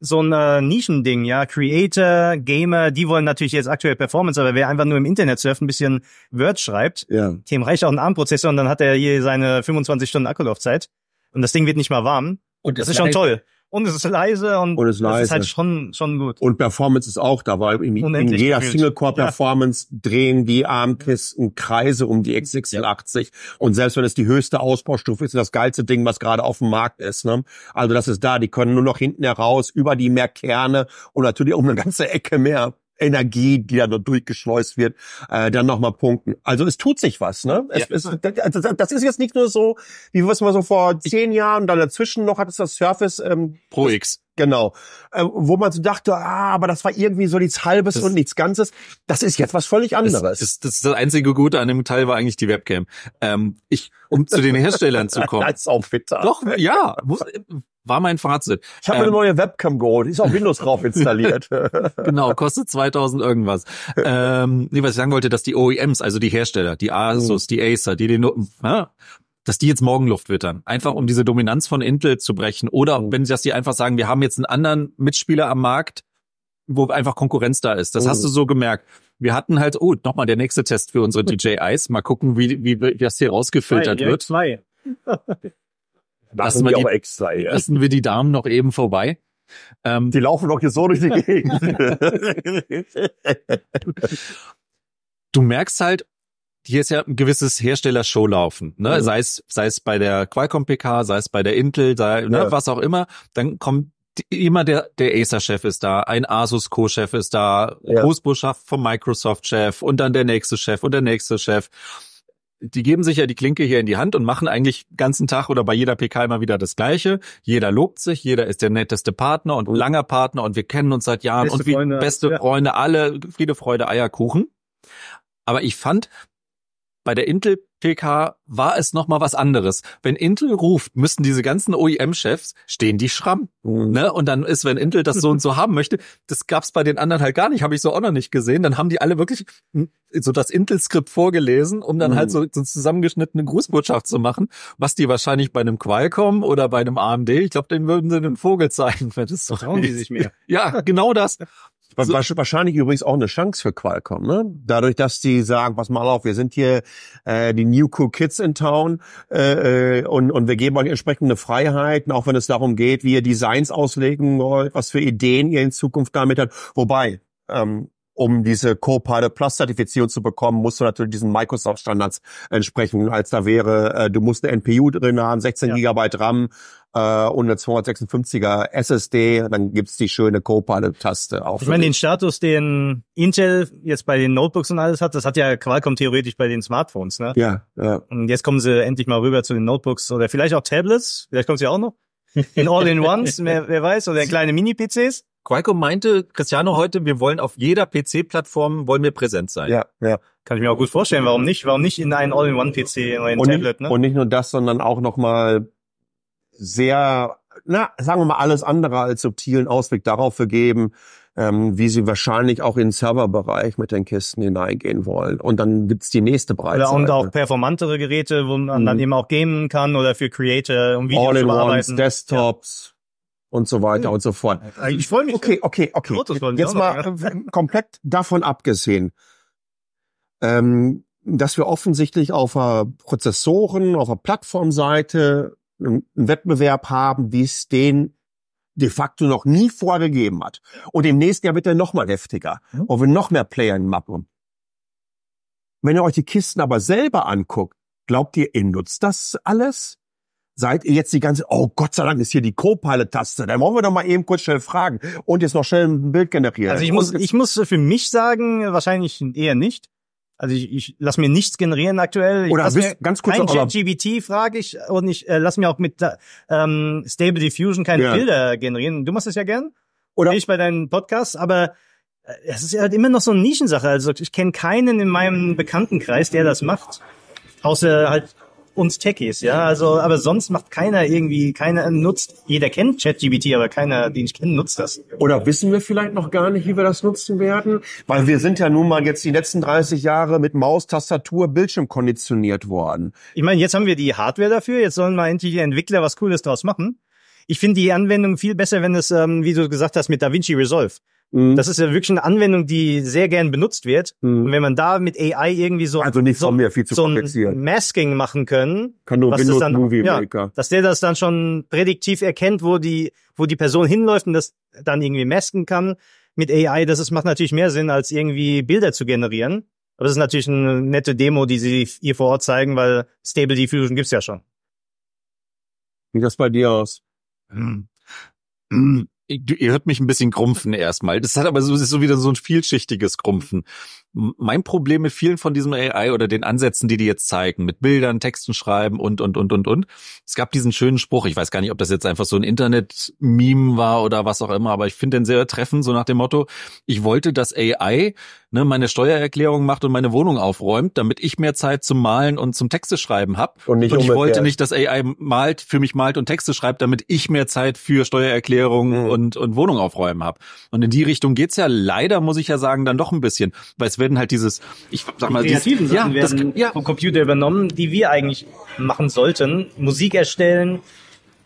so ein äh, Nischending, ja. Creator, Gamer, die wollen natürlich jetzt aktuell Performance, aber wer einfach nur im Internet surft, ein bisschen Word schreibt, ja. dem reicht auch ein ARM-Prozessor und dann hat er hier seine 25 Stunden Akkulaufzeit und das Ding wird nicht mal warm. Und das, das ist schon toll und es ist leise und, und es ist, leise. ist halt schon, schon gut. Und Performance ist auch da, weil in, in jeder Single-Core-Performance ja. drehen die Armkisten Kreise um die X86 ja. und selbst wenn es die höchste Ausbaustufe ist, das geilste Ding, was gerade auf dem Markt ist. Ne? Also das ist da, die können nur noch hinten heraus über die mehr Kerne und natürlich um eine ganze Ecke mehr. Energie, die da durchgeschleust wird, äh, dann nochmal punkten. Also es tut sich was, ne? Es, ja. es, das also ist jetzt nicht nur so, wie wir es mal so vor zehn Jahren dann dazwischen noch hat es das Surface ähm, Pro X. Genau. Äh, wo man so dachte, ah, aber das war irgendwie so nichts Halbes das, und nichts Ganzes. Das ist jetzt was völlig anderes. Das, das, das einzige Gute an dem Teil war eigentlich die Webcam. Ähm, ich, um zu den Herstellern zu kommen. das ist auch bitter. Doch, ja. Muss, war mein Fazit. Ich habe ähm, eine neue Webcam geholt, ist auf Windows drauf installiert. genau, kostet 2000 irgendwas. Ähm, nee, was ich sagen wollte, dass die OEMs, also die Hersteller, die Asus, hm. die Acer, die den, äh, dass die jetzt Morgenluft wittern. Einfach um diese Dominanz von Intel zu brechen. Oder mhm. wenn sie, das die einfach sagen, wir haben jetzt einen anderen Mitspieler am Markt, wo einfach Konkurrenz da ist. Das mhm. hast hm. du so gemerkt. Wir hatten halt, oh, nochmal der nächste Test für unsere DJIs. Mal gucken, wie, wie, wie das hier rausgefiltert zwei, wird. Ja, zwei. Lassen, lassen wir die, aber extra, ja. Lassen wir die Damen noch eben vorbei. Ähm, die laufen doch hier so durch die Gegend. du merkst halt, hier ist ja ein gewisses Hersteller-Show laufen, ne? Ja. Sei es, sei es bei der Qualcomm PK, sei es bei der Intel, sei, ne, ja. was auch immer. Dann kommt immer der, der Acer-Chef ist da, ein Asus-Co-Chef ist da, ja. Großbotschaft vom Microsoft-Chef und dann der nächste Chef und der nächste Chef die geben sich ja die Klinke hier in die Hand und machen eigentlich ganzen Tag oder bei jeder PK immer wieder das Gleiche. Jeder lobt sich, jeder ist der netteste Partner und mhm. langer Partner und wir kennen uns seit Jahren beste und wie Freunde, beste ja. Freunde, alle Friede, Freude, Eierkuchen. Aber ich fand, bei der Intel PK war es nochmal was anderes. Wenn Intel ruft, müssen diese ganzen OEM-Chefs stehen die Schramm. Mhm. Ne? Und dann ist, wenn Intel das so und so haben möchte, das gab's bei den anderen halt gar nicht, habe ich so auch noch nicht gesehen. Dann haben die alle wirklich hm, so das Intel-Skript vorgelesen, um dann halt mhm. halt so, so eine zusammengeschnittene Grußbotschaft zu machen, was die wahrscheinlich bei einem Qualcomm oder bei einem AMD, ich glaube, denen würden sie einen Vogel zeigen, wenn das so. Trauen die sich mehr. Ja, genau das. So. Wahrscheinlich übrigens auch eine Chance für Qualcomm, ne? Dadurch, dass die sagen, pass mal auf, wir sind hier äh, die New Cool Kids in Town äh, äh und, und wir geben euch entsprechende Freiheiten, auch wenn es darum geht, wie ihr Designs auslegen wollt, was für Ideen ihr in Zukunft damit habt. Wobei, ähm, um diese Copilot Plus Zertifizierung zu bekommen, musst du natürlich diesen Microsoft Standards entsprechen, als da wäre, äh, du musst eine NPU drin haben, 16 ja. Gigabyte RAM, äh, und eine 256er SSD, dann gibt's die schöne Copilot-Taste auch. Ich meine, den Status, den Intel jetzt bei den Notebooks und alles hat, das hat ja Qualcomm theoretisch bei den Smartphones, ne? Ja, ja. Und jetzt kommen sie endlich mal rüber zu den Notebooks oder vielleicht auch Tablets, vielleicht kommen sie auch noch. In All-in-Ones, wer, wer weiß, oder in kleine Mini-PCs. Qualcomm meinte, Cristiano heute, wir wollen auf jeder PC-Plattform, wollen wir präsent sein. Ja, ja. Kann ich mir auch gut vorstellen, warum nicht? Warum nicht in einen All-in-One-PC oder ein Tablet, ne? Und nicht nur das, sondern auch nochmal sehr, na, sagen wir mal, alles andere als subtilen Ausblick darauf gegeben, ähm, wie sie wahrscheinlich auch in den Serverbereich mit den Kisten hineingehen wollen. Und dann gibt's die nächste Breite. Und auch performantere Geräte, wo man mhm. dann eben auch gamen kann oder für Creator und Videos All in ones, Desktops. Ja. Und so weiter mhm. und so fort. Ich freue mich. Okay, okay, okay. Jetzt mal äh, komplett davon abgesehen, ähm, dass wir offensichtlich auf der Prozessoren, auf der Plattformseite einen Wettbewerb haben, wie es den de facto noch nie vorgegeben hat. Und im nächsten Jahr wird er noch mal heftiger mhm. und wir noch mehr Player in Mappen. Wenn ihr euch die Kisten aber selber anguckt, glaubt ihr, ihr nutzt das alles? Seid ihr jetzt die ganze, oh Gott sei Dank ist hier die Co-Pilot-Taste, Da wollen wir doch mal eben kurz schnell fragen und jetzt noch schnell ein Bild generieren. Also ich muss, ich muss für mich sagen, wahrscheinlich eher nicht. Also ich, ich lasse mir nichts generieren aktuell. Oder bist, mir, ganz kurz kein ChatGBT frage ich und ich äh, lasse mir auch mit äh, ähm, Stable Diffusion keine ja. Bilder generieren. Du machst das ja gern. Oder ich bei deinen Podcasts, aber äh, es ist halt immer noch so eine Nischensache. Also ich kenne keinen in meinem Bekanntenkreis, der das macht. Außer halt uns Techies, ja. Also, aber sonst macht keiner irgendwie, keiner nutzt, jeder kennt ChatGPT, aber keiner, den ich kenne, nutzt das. Oder wissen wir vielleicht noch gar nicht, wie wir das nutzen werden? Weil wir sind ja nun mal jetzt die letzten 30 Jahre mit Maus, Tastatur, Bildschirm konditioniert worden. Ich meine, jetzt haben wir die Hardware dafür, jetzt sollen mal endlich die Entwickler was Cooles draus machen. Ich finde die Anwendung viel besser, wenn es, ähm, wie du gesagt hast, mit DaVinci Resolve. Mhm. Das ist ja wirklich eine Anwendung, die sehr gern benutzt wird. Mhm. Und wenn man da mit AI irgendwie so, also nicht so, von viel zu so ein Masking machen können, kann nur Windows dann, Movie ja, Maker. dass der das dann schon prädiktiv erkennt, wo die, wo die Person hinläuft und das dann irgendwie masken kann mit AI. Das ist, macht natürlich mehr Sinn, als irgendwie Bilder zu generieren. Aber das ist natürlich eine nette Demo, die sie ihr vor Ort zeigen, weil Stable Diffusion gibt's ja schon. Wie das bei dir aus? Mm. Mm ihr hört mich ein bisschen grumpfen erstmal. Das hat aber so, ist so wieder so ein vielschichtiges Grumpfen mein Problem mit vielen von diesem AI oder den Ansätzen, die die jetzt zeigen, mit Bildern, Texten schreiben und, und, und, und, und. Es gab diesen schönen Spruch, ich weiß gar nicht, ob das jetzt einfach so ein Internet-Meme war oder was auch immer, aber ich finde den sehr treffend, so nach dem Motto, ich wollte, dass AI ne, meine Steuererklärung macht und meine Wohnung aufräumt, damit ich mehr Zeit zum Malen und zum Texte schreiben habe. Und, nicht und ich wollte nicht, dass AI malt, für mich malt und Texte schreibt, damit ich mehr Zeit für Steuererklärung mhm. und, und Wohnung aufräumen habe. Und in die Richtung geht's ja leider, muss ich ja sagen, dann doch ein bisschen. Weil es werden halt dieses, ich sag mal, die kreativen dies, Sachen ja, werden das, ja. vom Computer übernommen, die wir eigentlich machen sollten. Musik erstellen,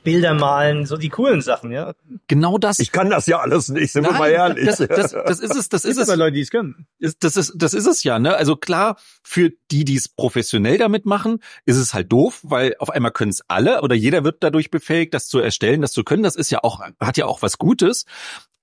Bilder malen, so die coolen Sachen, ja. Genau das. Ich kann das ja alles nicht, sind Nein, wir mal ehrlich. Das, das, das ist es, das ist es. Leute, die es können. Das ist, das ist es ja, ne? Also klar, für die, die es professionell damit machen, ist es halt doof, weil auf einmal können es alle oder jeder wird dadurch befähigt, das zu erstellen, das zu können. Das ist ja auch, hat ja auch was Gutes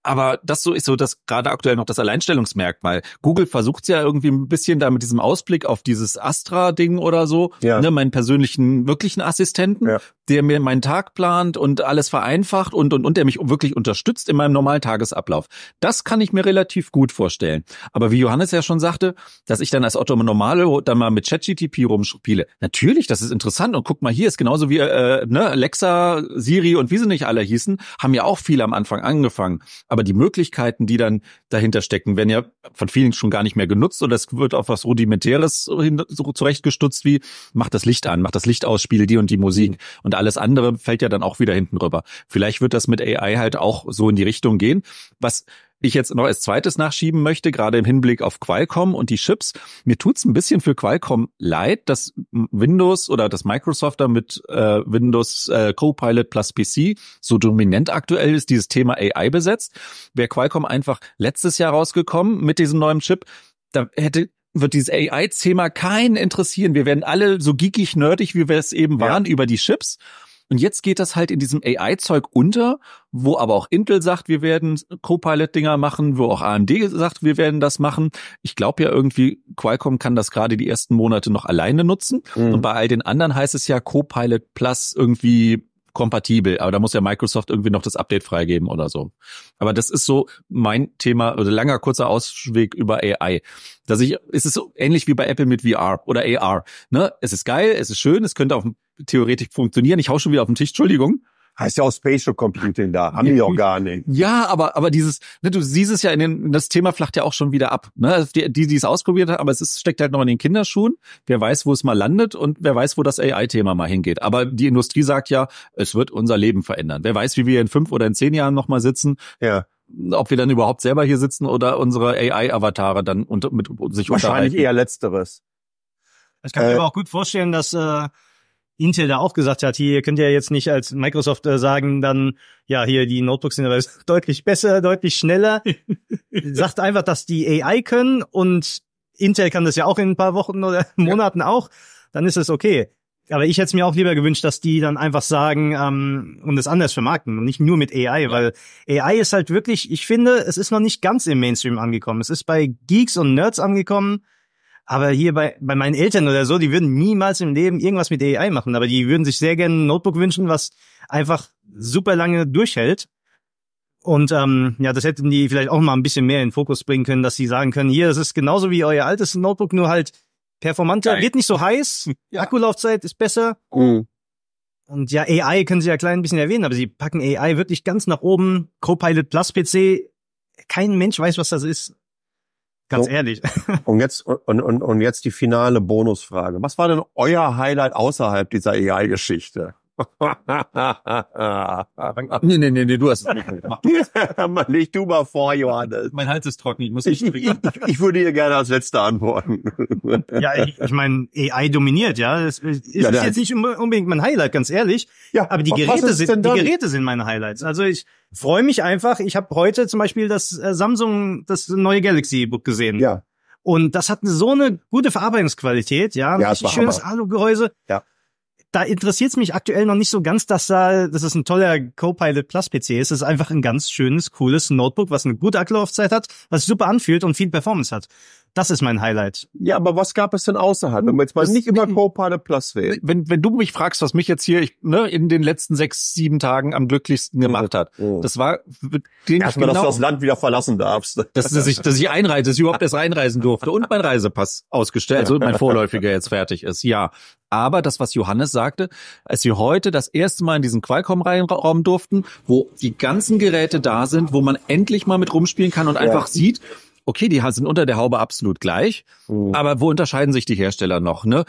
aber das so ist so das gerade aktuell noch das Alleinstellungsmerkmal. Google versucht ja irgendwie ein bisschen da mit diesem Ausblick auf dieses Astra-Ding oder so, ja. ne, meinen persönlichen, wirklichen Assistenten, ja. der mir meinen Tag plant und alles vereinfacht und, und, und der mich wirklich unterstützt in meinem normalen Tagesablauf. Das kann ich mir relativ gut vorstellen. Aber wie Johannes ja schon sagte, dass ich dann als Otto Normale dann mal mit ChatGTP rumspiele. Natürlich, das ist interessant und guck mal hier, ist genauso wie, äh, ne, Alexa, Siri und wie sie nicht alle hießen, haben ja auch viel am Anfang angefangen. Aber aber die Möglichkeiten, die dann dahinter stecken, werden ja von vielen schon gar nicht mehr genutzt oder es wird auf was Rudimentäres zurechtgestutzt wie, mach das Licht an, mach das Licht aus, spiele die und die Musik. Mhm. Und alles andere fällt ja dann auch wieder hinten rüber. Vielleicht wird das mit AI halt auch so in die Richtung gehen. Was ich jetzt noch als zweites nachschieben möchte, gerade im Hinblick auf Qualcomm und die Chips. Mir tut's ein bisschen für Qualcomm leid, dass Windows oder dass Microsoft da mit äh, Windows äh, Copilot plus PC so dominant aktuell ist, dieses Thema AI besetzt. Wäre Qualcomm einfach letztes Jahr rausgekommen mit diesem neuen Chip, da hätte wird dieses AI-Thema keinen interessieren. Wir werden alle so geekig nerdig, wie wir es eben waren, ja. über die Chips. Und jetzt geht das halt in diesem AI-Zeug unter, wo aber auch Intel sagt, wir werden Copilot-Dinger machen, wo auch AMD sagt, wir werden das machen. Ich glaube ja irgendwie, Qualcomm kann das gerade die ersten Monate noch alleine nutzen. Mhm. Und bei all den anderen heißt es ja Copilot Plus irgendwie kompatibel, aber da muss ja Microsoft irgendwie noch das Update freigeben oder so. Aber das ist so mein Thema, oder also langer kurzer Ausweg über AI. Dass ich, es ist so ähnlich wie bei Apple mit VR oder AR. Ne? Es ist geil, es ist schön, es könnte auch theoretisch funktionieren. Ich hau schon wieder auf den Tisch, Entschuldigung heißt ja auch Spatial Computing da, haben die auch gar nicht. Ja, aber, aber dieses, ne, du siehst es ja in den, das Thema flacht ja auch schon wieder ab. Ne? Also die, die, die es ausprobiert haben, aber es ist, steckt halt noch in den Kinderschuhen. Wer weiß, wo es mal landet und wer weiß, wo das AI-Thema mal hingeht. Aber die Industrie sagt ja, es wird unser Leben verändern. Wer weiß, wie wir in fünf oder in zehn Jahren nochmal sitzen. Ja ob wir dann überhaupt selber hier sitzen oder unsere AI-Avatare dann unter, mit sich Wahrscheinlich unterhalten. Wahrscheinlich eher letzteres. Ich kann äh, mir aber auch gut vorstellen, dass äh, Intel da auch gesagt hat, hier könnt ihr jetzt nicht als Microsoft äh, sagen, dann, ja, hier die Notebooks sind aber deutlich besser, deutlich schneller. Sagt einfach, dass die AI können und Intel kann das ja auch in ein paar Wochen oder Monaten ja. auch, dann ist es okay. Aber ich hätte es mir auch lieber gewünscht, dass die dann einfach sagen ähm, und es anders vermarkten und nicht nur mit AI, ja. weil AI ist halt wirklich, ich finde, es ist noch nicht ganz im Mainstream angekommen. Es ist bei Geeks und Nerds angekommen, aber hier bei, bei meinen Eltern oder so, die würden niemals im Leben irgendwas mit AI machen. Aber die würden sich sehr gerne ein Notebook wünschen, was einfach super lange durchhält. Und ähm, ja, das hätten die vielleicht auch mal ein bisschen mehr in Fokus bringen können, dass sie sagen können, hier, das ist genauso wie euer altes Notebook, nur halt performanter, Geil. wird nicht so heiß, ja. Akkulaufzeit ist besser. Mhm. Und ja, AI können sie ja klein ein bisschen erwähnen, aber sie packen AI wirklich ganz nach oben. Copilot Plus PC, kein Mensch weiß, was das ist. Ganz so. ehrlich. und jetzt, und, und, und jetzt die finale Bonusfrage. Was war denn euer Highlight außerhalb dieser AI-Geschichte? nee, nee, nee, nee, du hast es nicht gemacht. Leg du mal vor, Johannes. Mein Hals ist trocken, ich muss nicht trinken. Ich, ich, ich, würde dir gerne als letzter antworten. ja, ich, ich meine, AI dominiert, ja. Das ist, ja, ist jetzt nicht unbedingt mein Highlight, ganz ehrlich. Ja, aber die Geräte sind, die Geräte sind meine Highlights. Also ich freue mich einfach. Ich habe heute zum Beispiel das äh, Samsung, das neue Galaxy Book gesehen. Ja. Und das hat so eine gute Verarbeitungsqualität, ja. ja Richtig schönes Hammer. Alugehäuse. Ja da interessiert es mich aktuell noch nicht so ganz, dass da, dass es ein toller Copilot Plus PC ist. Es ist einfach ein ganz schönes, cooles Notebook, was eine gute Akkulaufzeit hat, was super anfühlt und viel Performance hat. Das ist mein Highlight. Ja, aber was gab es denn außerhalb, wenn wir jetzt mal das nicht über Copilot Plus reden? Wenn, wenn du mich fragst, was mich jetzt hier ich, ne, in den letzten sechs, sieben Tagen am glücklichsten gemacht hat, oh. das war... Den Erstmal, genau, dass du genau das Land wieder verlassen darfst. Dass, dass, ich, dass ich einreise, dass ich überhaupt erst einreisen durfte und mein Reisepass ausgestellt, also mein vorläufiger jetzt fertig ist. Ja, aber das, was Johannes sagte, als wir heute das erste Mal in diesen Qualcomm-Raum durften, wo die ganzen Geräte da sind, wo man endlich mal mit rumspielen kann und ja. einfach sieht, okay, die sind unter der Haube absolut gleich, mhm. aber wo unterscheiden sich die Hersteller noch? Ne?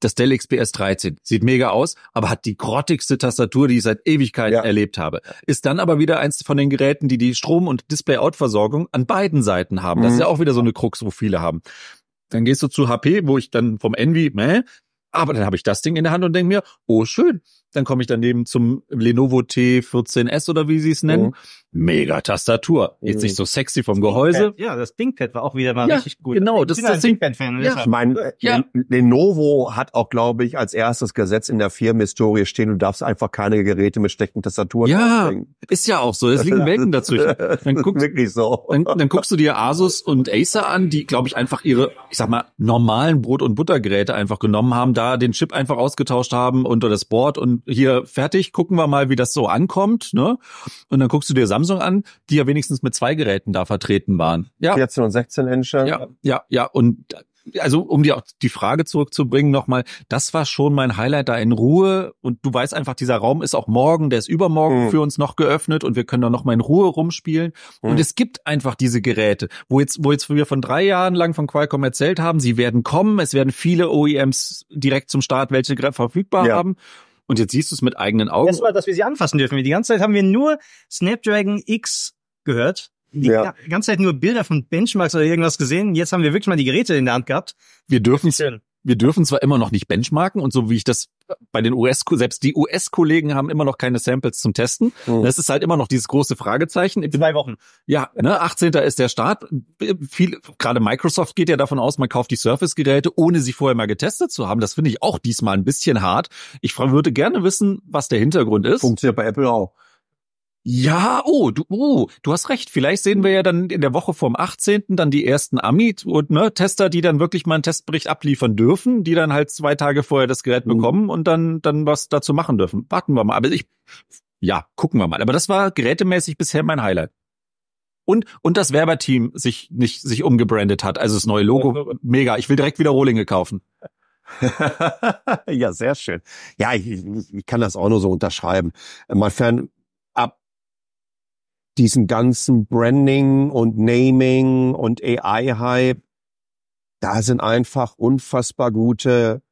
Das Dell XPS 13 sieht mega aus, aber hat die grottigste Tastatur, die ich seit Ewigkeiten ja. erlebt habe. Ist dann aber wieder eins von den Geräten, die die Strom- und Display-Out-Versorgung an beiden Seiten haben. Mhm. Das ist ja auch wieder so eine Krux, wo viele haben. Dann gehst du zu HP, wo ich dann vom Envy, meh, aber dann habe ich das Ding in der Hand und denke mir, oh schön, dann komme ich daneben zum Lenovo T14S oder wie sie es nennen. Oh. Mega Tastatur. Jetzt nicht oh. so sexy vom Gehäuse. Ja, das Dingpad war auch wieder mal ja, richtig gut. Genau, das ist das Dingpad-Fan. Ja. Ich meine, ja. Lenovo hat auch, glaube ich, als erstes Gesetz in der Firmenhistorie stehen, du darfst einfach keine Geräte mit stecken Tastaturen Ja, aufbringen. ist ja auch so. Es liegen Welten dazwischen. Dann guckst, wirklich so. Dann, dann, guckst du dir Asus und Acer an, die, glaube ich, einfach ihre, ich sag mal, normalen Brot- und Buttergeräte einfach genommen haben, da da den Chip einfach ausgetauscht haben unter das Board und hier fertig, gucken wir mal, wie das so ankommt. Ne? Und dann guckst du dir Samsung an, die ja wenigstens mit zwei Geräten da vertreten waren. Ja. 14 und 16 Inch. Ja, ja, ja. Und also um dir auch die Frage zurückzubringen nochmal, das war schon mein Highlight da in Ruhe und du weißt einfach, dieser Raum ist auch morgen, der ist übermorgen mhm. für uns noch geöffnet und wir können da nochmal in Ruhe rumspielen mhm. und es gibt einfach diese Geräte, wo jetzt, wo jetzt wir von drei Jahren lang von Qualcomm erzählt haben, sie werden kommen, es werden viele OEMs direkt zum Start welche verfügbar ja. haben und jetzt siehst du es mit eigenen Augen. Erstmal, dass wir sie anfassen dürfen. Die ganze Zeit haben wir nur Snapdragon X gehört die ja. ganze Zeit nur Bilder von Benchmarks oder irgendwas gesehen. Jetzt haben wir wirklich mal die Geräte in der Hand gehabt. Wir dürfen wir dürfen zwar immer noch nicht benchmarken und so wie ich das bei den US, selbst die US-Kollegen haben immer noch keine Samples zum Testen. Mhm. Das ist halt immer noch dieses große Fragezeichen. In zwei Wochen. Ja, ne, 18. ist der Start. Viel, gerade Microsoft geht ja davon aus, man kauft die Surface-Geräte, ohne sie vorher mal getestet zu haben. Das finde ich auch diesmal ein bisschen hart. Ich würde gerne wissen, was der Hintergrund ist. Funktioniert bei Apple auch. Ja, oh, du, oh, du hast recht. Vielleicht sehen wir ja dann in der Woche vorm 18. dann die ersten Ami und ne, Tester, die dann wirklich mal einen Testbericht abliefern dürfen, die dann halt zwei Tage vorher das Gerät mhm. bekommen und dann, dann was dazu machen dürfen. Warten wir mal. Aber ich, ja, gucken wir mal. Aber das war gerätemäßig bisher mein Highlight. Und, und das Werberteam sich nicht, sich umgebrandet hat. Also das neue Logo, mega. Ich will direkt wieder Rohlinge kaufen. ja, sehr schön. Ja, ich, ich, ich kann das auch nur so unterschreiben. Mein Fan, diesen ganzen Branding und Naming und AI-Hype, da sind einfach unfassbar gute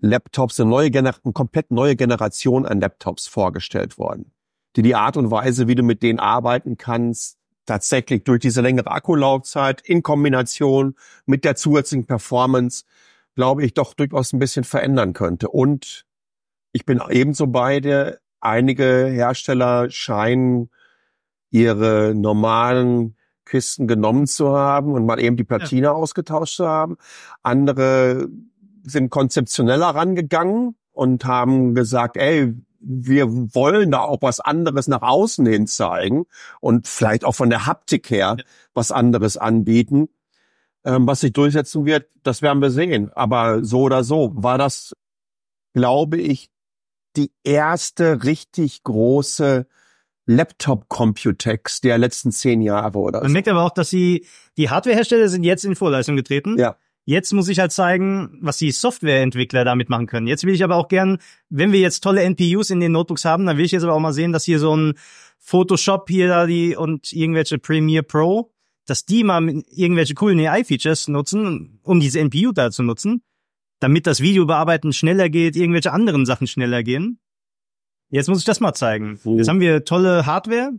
Laptops, eine, neue Gener eine komplett neue Generation an Laptops vorgestellt worden, die die Art und Weise, wie du mit denen arbeiten kannst, tatsächlich durch diese längere Akkulaufzeit in Kombination mit der zusätzlichen Performance, glaube ich, doch durchaus ein bisschen verändern könnte. Und ich bin ebenso bei dir, einige Hersteller scheinen ihre normalen Kisten genommen zu haben und mal eben die Platine ja. ausgetauscht zu haben. Andere sind konzeptioneller rangegangen und haben gesagt, ey, wir wollen da auch was anderes nach außen hin zeigen und vielleicht auch von der Haptik her ja. was anderes anbieten. Ähm, was sich durchsetzen wird, das werden wir sehen. Aber so oder so war das, glaube ich, die erste richtig große Laptop-Computex der letzten zehn Jahre oder so. Man merkt aber auch, dass sie, die Hardwarehersteller sind jetzt in Vorleistung getreten. Ja. Jetzt muss ich halt zeigen, was die Softwareentwickler damit machen können. Jetzt will ich aber auch gern, wenn wir jetzt tolle NPUs in den Notebooks haben, dann will ich jetzt aber auch mal sehen, dass hier so ein Photoshop hier da die und irgendwelche Premiere Pro, dass die mal irgendwelche coolen AI-Features nutzen, um diese NPU da zu nutzen, damit das Video bearbeiten schneller geht, irgendwelche anderen Sachen schneller gehen. Jetzt muss ich das mal zeigen. So. Jetzt haben wir tolle Hardware,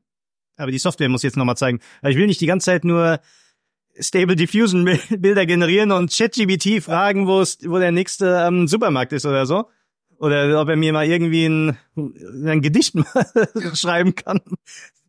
aber die Software muss ich jetzt nochmal zeigen. Weil ich will nicht die ganze Zeit nur Stable Diffusion Bilder generieren und ChatGBT fragen, wo es, wo der nächste ähm, Supermarkt ist oder so. Oder ob er mir mal irgendwie ein, ein Gedicht schreiben kann.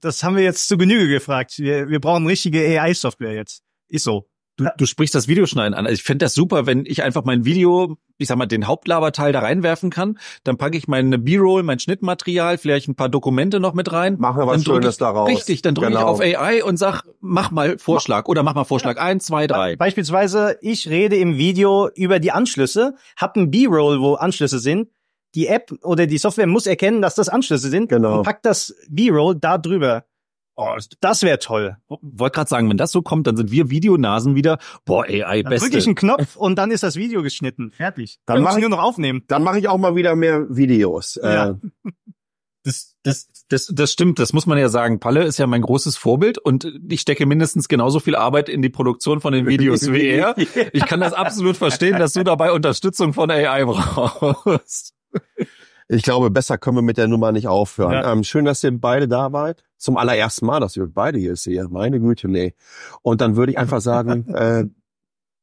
Das haben wir jetzt zu Genüge gefragt. Wir, wir brauchen richtige AI-Software jetzt. Ist so. Du, du sprichst das Videoschneiden an. Also ich fände das super, wenn ich einfach mein Video, ich sag mal, den Hauptlaberteil da reinwerfen kann. Dann packe ich meine B-Roll, mein Schnittmaterial, vielleicht ein paar Dokumente noch mit rein. Mach mir was Schönes ich, daraus. Richtig, dann drücke genau. ich auf AI und sag, mach mal Vorschlag mach, oder mach mal Vorschlag. Ja. Eins, zwei, drei. Beispielsweise, ich rede im Video über die Anschlüsse, hab ein B-Roll, wo Anschlüsse sind. Die App oder die Software muss erkennen, dass das Anschlüsse sind genau. und packt das B-Roll da drüber. Oh, das wäre toll. Wollte gerade sagen, wenn das so kommt, dann sind wir Videonasen wieder. Boah, AI, dann beste. Drücke ich einen Knopf und dann ist das Video geschnitten. Fertig. Dann, dann mache ich nur noch aufnehmen. Dann mache ich auch mal wieder mehr Videos. Äh. Ja. Das, das, das, das stimmt, das muss man ja sagen. Palle ist ja mein großes Vorbild und ich stecke mindestens genauso viel Arbeit in die Produktion von den Videos wie er. Ich kann das absolut verstehen, dass du dabei Unterstützung von AI brauchst. Ich glaube, besser können wir mit der Nummer nicht aufhören. Ja. Ähm, schön, dass ihr beide da wart. Zum allerersten Mal, dass ihr beide hier seht. Meine Güte, nee. Und dann würde ich einfach sagen, äh,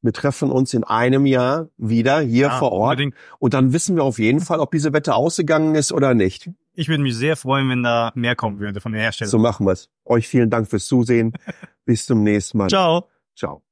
wir treffen uns in einem Jahr wieder hier ja, vor Ort. Unbedingt. Und dann wissen wir auf jeden Fall, ob diese Wette ausgegangen ist oder nicht. Ich würde mich sehr freuen, wenn da mehr kommen würde von der Herstellern. So machen wir's. Euch vielen Dank fürs Zusehen. Bis zum nächsten Mal. Ciao. Ciao.